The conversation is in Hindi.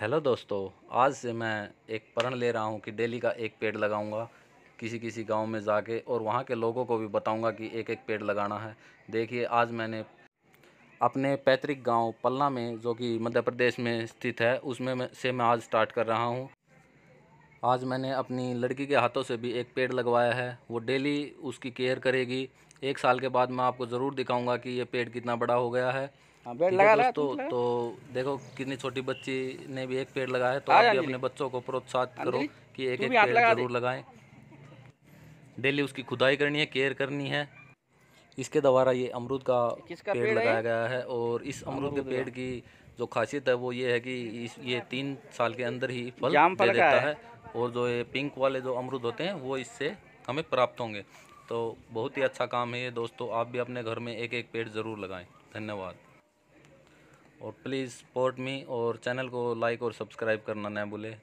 हेलो दोस्तों आज से मैं एक प्रण ले रहा हूँ कि डेली का एक पेड़ लगाऊंगा किसी किसी गांव में जाके और वहाँ के लोगों को भी बताऊंगा कि एक एक पेड़ लगाना है देखिए आज मैंने अपने पैतृक गांव पल्ला में जो कि मध्य प्रदेश में स्थित है उसमें से मैं आज स्टार्ट कर रहा हूँ आज मैंने अपनी लड़की के हाथों से भी एक पेड़ लगवाया है वो डेली उसकी केयर करेगी एक साल के बाद मैं आपको ज़रूर दिखाऊंगा कि ये पेड़ कितना बड़ा हो गया है हाँ, पेड़ लगा रहा तो, तो देखो कितनी छोटी बच्ची ने भी एक पेड़ लगाया है तो आप भी अपने बच्चों को प्रोत्साहित करो कि एक एक पेड़ जरूर लगाएं डेली उसकी खुदाई करनी है केयर करनी है इसके द्वारा ये अमरूद का पेड़ लगाया गया है और इस अमरूद के पेड़ की जो खासियत है वो ये है कि इस ये तीन साल के अंदर ही फल दे देता है और जो ये पिंक वाले जो अमरूद होते हैं वो इससे हमें प्राप्त होंगे तो बहुत ही अच्छा काम है ये दोस्तों आप भी अपने घर में एक एक पेड़ ज़रूर लगाएं धन्यवाद और प्लीज़ सपोर्ट मी और चैनल को लाइक और सब्सक्राइब करना ना भूलें